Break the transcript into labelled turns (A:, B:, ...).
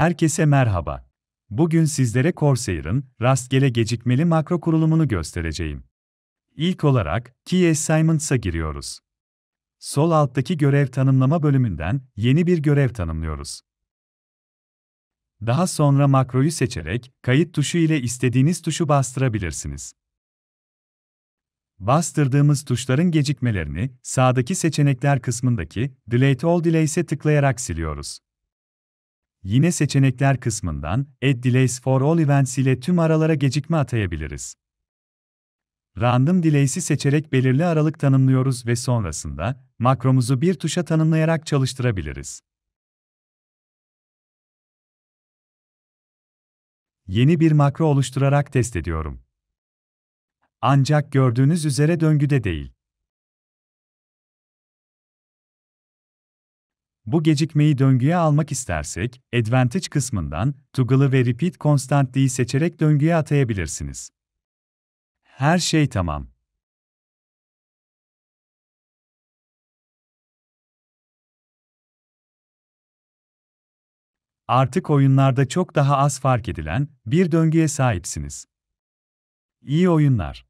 A: Herkese merhaba. Bugün sizlere Corsair'ın rastgele gecikmeli makro kurulumunu göstereceğim. İlk olarak Key Assignments'a giriyoruz. Sol alttaki görev tanımlama bölümünden yeni bir görev tanımlıyoruz. Daha sonra makroyu seçerek kayıt tuşu ile istediğiniz tuşu bastırabilirsiniz. Bastırdığımız tuşların gecikmelerini sağdaki seçenekler kısmındaki Delete All Delays'e tıklayarak siliyoruz. Yine seçenekler kısmından Add Delays for All Events ile tüm aralara gecikme atayabiliriz. Random Delays'i seçerek belirli aralık tanımlıyoruz ve sonrasında makromuzu bir tuşa tanımlayarak çalıştırabiliriz.
B: Yeni bir makro oluşturarak test ediyorum. Ancak gördüğünüz üzere döngüde değil.
A: Bu gecikmeyi döngüye almak istersek, Advantage kısmından Toggle'ı ve Repeat Constantly'yi seçerek döngüye atayabilirsiniz.
B: Her şey tamam.
A: Artık oyunlarda çok daha az fark edilen bir döngüye sahipsiniz. İyi oyunlar.